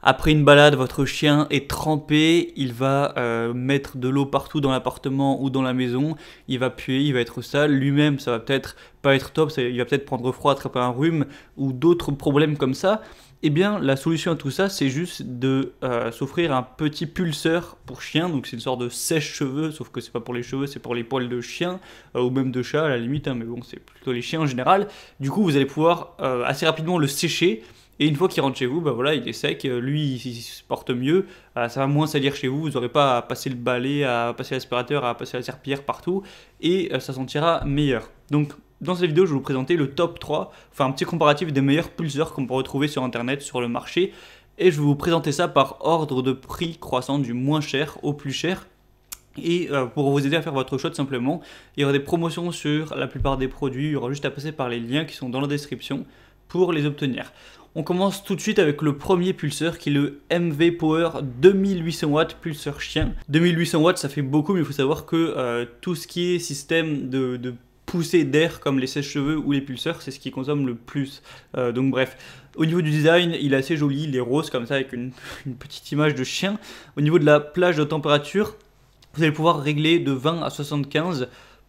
Après une balade, votre chien est trempé, il va euh, mettre de l'eau partout dans l'appartement ou dans la maison, il va puer, il va être sale, lui-même ça va peut-être pas être top, il va peut-être prendre froid, attraper un rhume ou d'autres problèmes comme ça. Eh bien, la solution à tout ça, c'est juste de euh, s'offrir un petit pulseur pour chien. Donc, c'est une sorte de sèche-cheveux, sauf que c'est pas pour les cheveux, c'est pour les poils de chien euh, ou même de chat à la limite. Hein. mais bon, c'est plutôt les chiens en général. Du coup, vous allez pouvoir assez rapidement le sécher et une fois qu'il rentre chez vous, bah voilà, il est sec, euh, lui il, se porte mieux, euh, ça va moins salir chez vous, vous n'aurez pas à passer le balai, à passer l'aspirateur, à passer la serpillère partout, et euh, ça sentira meilleur. Donc dans cette vidéo, je vais vous présenter le top 3, enfin un petit comparatif des meilleurs pulseurs qu'on peut retrouver sur internet, sur le marché, et je vais vous présenter ça par ordre de prix croissant du moins cher au plus cher. Et pour vous aider à faire votre shot simplement, il y aura des promotions sur la plupart des produits, il y aura juste à passer par les liens qui sont dans la description pour les obtenir. On commence tout de suite avec le premier pulseur qui est le MV Power 2800 w pulseur chien. 2800 watts ça fait beaucoup mais il faut savoir que euh, tout ce qui est système de, poussée d'air comme les sèches-cheveux ou les pulseurs, c'est ce qui consomme le plus. Euh, donc bref, au niveau du design, il est assez joli, il est rose comme ça avec une, une petite image de chien. Au niveau de la plage de température, vous allez pouvoir régler de 20 à 75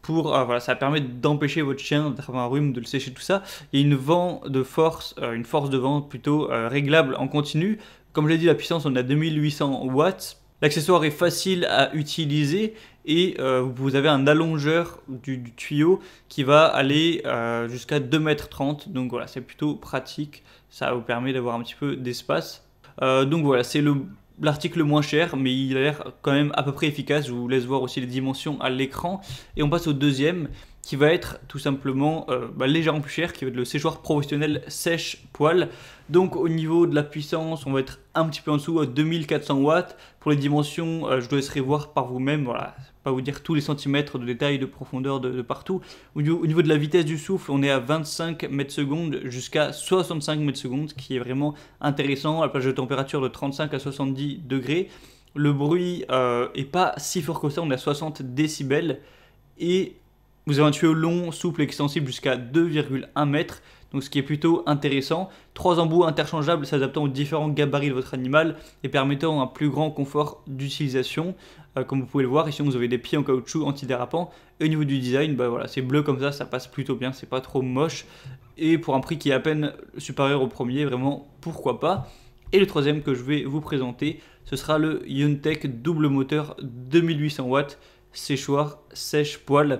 euh, voilà, ça permet d'empêcher votre chien d'avoir un rhume, de le sécher, tout ça. Il y a une vent de force, euh, une force de vent plutôt euh, réglable en continu. Comme je l'ai dit, la puissance on a 2800 watts. L'accessoire est facile à utiliser et vous avez un allongeur du, tuyau qui va aller jusqu'à 2m30. Donc voilà, c'est plutôt pratique. Ça vous permet d'avoir un petit peu d'espace. donc voilà, c'est le l'article moins cher, mais il a l'air quand même à peu près efficace. Je vous laisse voir aussi les dimensions à l'écran. Et on passe au deuxième, qui va être tout simplement euh, bah, légèrement plus cher, qui va être le séchoir professionnel sèche poil. Donc au niveau de la puissance, on va être un petit peu en dessous à 2400 watts. Pour les dimensions, euh, je dois laisserai voir par vous-même, voilà, pas vous dire tous les centimètres de détail, de profondeur, de, partout. Au niveau, de la vitesse du souffle, on est à 25 mètres secondes jusqu'à 65 mètres secondes, qui est vraiment intéressant à la plage de température de 35 à 70 degrés. Le bruit euh, est pas si fort que ça, on est à 60 décibels. Et vous avez un tuyau long, souple et extensible jusqu'à 2,1 mètres, donc ce qui est plutôt intéressant. Trois embouts interchangeables s'adaptant aux différents gabarits de votre animal et permettant un plus grand confort d'utilisation. Euh, comme vous pouvez le voir, ici vous avez des pieds en caoutchouc antidérapant. Et au niveau du design, bah voilà, c'est bleu comme ça, ça passe plutôt bien, c'est pas trop moche. Et pour un prix qui est à peine supérieur au premier, vraiment pourquoi pas. Et le troisième que je vais vous présenter, ce sera le Yuntech double moteur 2800 watts séchoir sèche poil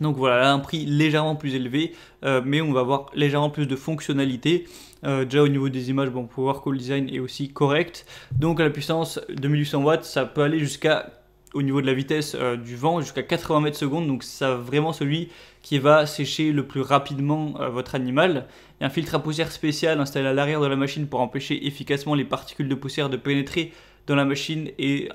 donc voilà, un prix légèrement plus élevé, euh, mais on va avoir légèrement plus de fonctionnalités. Euh, déjà au niveau des images, bon, on peut voir que le design est aussi correct. Donc la puissance de 1800 watts, ça peut aller jusqu'à, au niveau de la vitesse euh, du vent, jusqu'à 80 mètres secondes. Donc c'est vraiment celui qui va sécher le plus rapidement votre animal. Il y a un filtre à poussière spécial installé à l'arrière de la machine pour empêcher efficacement les particules de poussière de pénétrer dans la machine et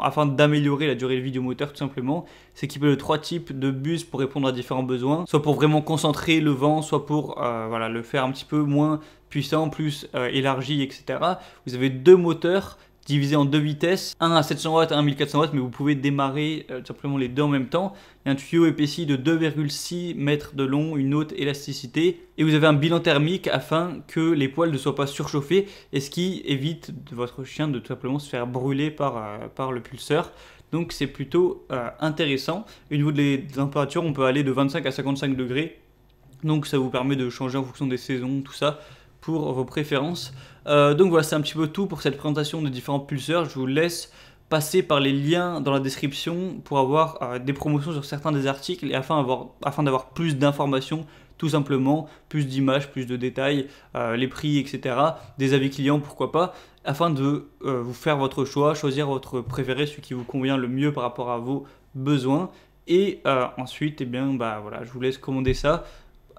afin d'améliorer la durée de vie du moteur tout simplement. C'est de trois types de bus pour répondre à différents besoins, soit pour vraiment concentrer le vent, soit pour euh, voilà, le faire un petit peu moins puissant, plus euh, élargi, etc. Vous avez deux moteurs divisé en deux vitesses, 1 à 700 watts, un à 1400 watts, mais vous pouvez démarrer euh, simplement les deux en même temps. Il y a un tuyau épaissi de 2,6 mètres de long, une haute élasticité, et vous avez un bilan thermique afin que les poils ne soient pas surchauffés, et ce qui évite de votre chien de tout simplement se faire brûler par, euh, par le pulseur. Donc c'est plutôt euh, intéressant. Au niveau des températures, on peut aller de 25 à 55 degrés. Donc ça vous permet de changer en fonction des saisons, tout ça pour vos préférences. Euh, donc voilà, c'est un petit peu tout pour cette présentation des différents pulseurs. Je vous laisse passer par les liens dans la description pour avoir euh, des promotions sur certains des articles et afin, avoir, afin d'avoir plus d'informations tout simplement, plus d'images, plus de détails, euh, les prix, etc. Des avis clients, pourquoi pas, afin de vous faire votre choix, choisir votre préféré, celui qui vous convient le mieux par rapport à vos besoins. Et ensuite, eh bien, bah, voilà, je vous laisse commander ça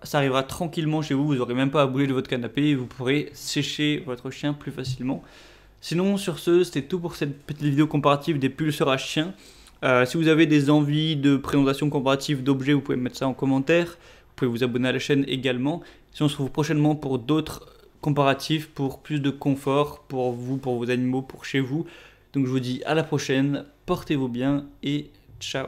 ça arrivera tranquillement chez vous, vous n'aurez même pas à bouler de votre canapé, vous pourrez sécher votre chien plus facilement. Sinon, sur ce, c'était tout pour cette petite vidéo comparative des pulseurs à chien. Euh, si vous avez des envies de présentation comparative d'objets, vous pouvez mettre ça en commentaire. Vous pouvez vous abonner à la chaîne également. Si on se retrouve prochainement pour d'autres comparatifs, pour plus de confort pour vous, pour vos animaux, pour chez vous. Donc je vous dis à la prochaine, portez-vous bien et ciao